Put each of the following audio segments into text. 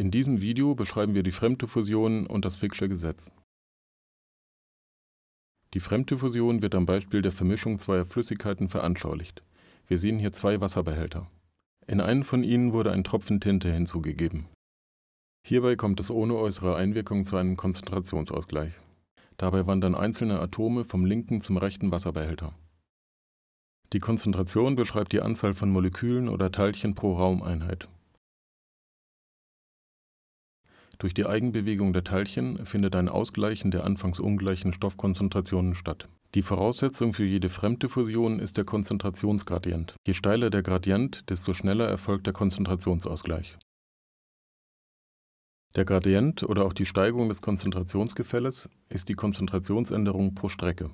In diesem Video beschreiben wir die Fremddiffusion und das Fick'sche Gesetz. Die Fremddiffusion wird am Beispiel der Vermischung zweier Flüssigkeiten veranschaulicht. Wir sehen hier zwei Wasserbehälter. In einen von ihnen wurde ein Tropfen Tinte hinzugegeben. Hierbei kommt es ohne äußere Einwirkung zu einem Konzentrationsausgleich. Dabei wandern einzelne Atome vom linken zum rechten Wasserbehälter. Die Konzentration beschreibt die Anzahl von Molekülen oder Teilchen pro Raumeinheit. Durch die Eigenbewegung der Teilchen findet ein Ausgleichen der anfangs ungleichen Stoffkonzentrationen statt. Die Voraussetzung für jede fremde Fusion ist der Konzentrationsgradient. Je steiler der Gradient, desto schneller erfolgt der Konzentrationsausgleich. Der Gradient oder auch die Steigung des Konzentrationsgefälles ist die Konzentrationsänderung pro Strecke.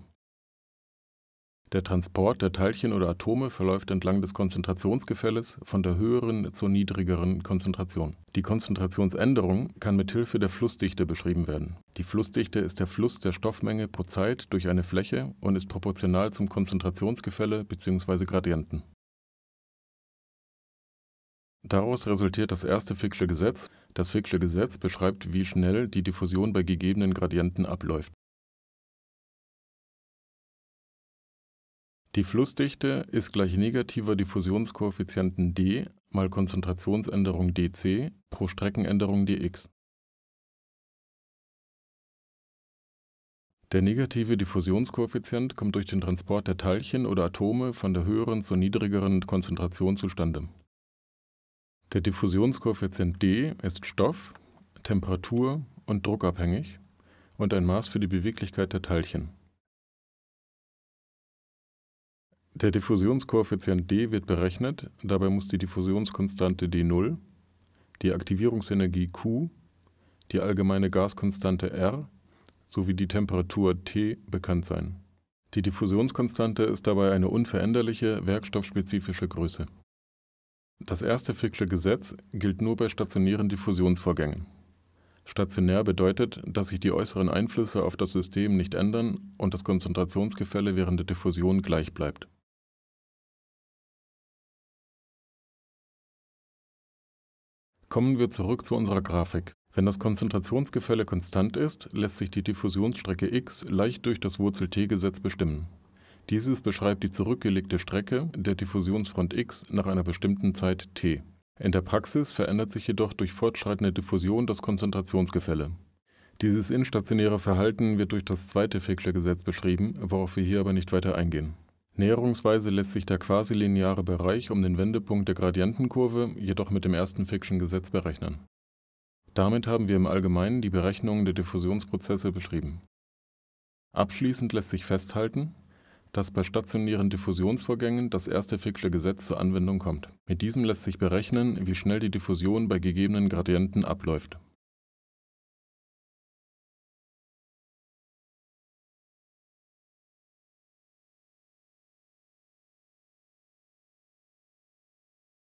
Der Transport der Teilchen oder Atome verläuft entlang des Konzentrationsgefälles von der höheren zur niedrigeren Konzentration. Die Konzentrationsänderung kann mit Hilfe der Flussdichte beschrieben werden. Die Flussdichte ist der Fluss der Stoffmenge pro Zeit durch eine Fläche und ist proportional zum Konzentrationsgefälle bzw. Gradienten. Daraus resultiert das erste Fick'sche Gesetz. Das Fick'sche Gesetz beschreibt, wie schnell die Diffusion bei gegebenen Gradienten abläuft. Die Flussdichte ist gleich negativer Diffusionskoeffizienten d mal Konzentrationsänderung dc pro Streckenänderung dx. Der negative Diffusionskoeffizient kommt durch den Transport der Teilchen oder Atome von der höheren zur niedrigeren Konzentration zustande. Der Diffusionskoeffizient d ist stoff-, temperatur- und druckabhängig und ein Maß für die Beweglichkeit der Teilchen. Der Diffusionskoeffizient D wird berechnet. Dabei muss die Diffusionskonstante D0, die Aktivierungsenergie Q, die allgemeine Gaskonstante R sowie die Temperatur T bekannt sein. Die Diffusionskonstante ist dabei eine unveränderliche, werkstoffspezifische Größe. Das erste Fick'sche Gesetz gilt nur bei stationären Diffusionsvorgängen. Stationär bedeutet, dass sich die äußeren Einflüsse auf das System nicht ändern und das Konzentrationsgefälle während der Diffusion gleich bleibt. Kommen wir zurück zu unserer Grafik. Wenn das Konzentrationsgefälle konstant ist, lässt sich die Diffusionsstrecke x leicht durch das Wurzel-t-Gesetz bestimmen. Dieses beschreibt die zurückgelegte Strecke der Diffusionsfront x nach einer bestimmten Zeit t. In der Praxis verändert sich jedoch durch fortschreitende Diffusion das Konzentrationsgefälle. Dieses instationäre Verhalten wird durch das zweite Fick'sche Gesetz beschrieben, worauf wir hier aber nicht weiter eingehen. Näherungsweise lässt sich der quasi-lineare Bereich um den Wendepunkt der Gradientenkurve jedoch mit dem ersten fiction Gesetz berechnen. Damit haben wir im Allgemeinen die Berechnungen der Diffusionsprozesse beschrieben. Abschließend lässt sich festhalten, dass bei stationären Diffusionsvorgängen das erste Fick'sche Gesetz zur Anwendung kommt. Mit diesem lässt sich berechnen, wie schnell die Diffusion bei gegebenen Gradienten abläuft.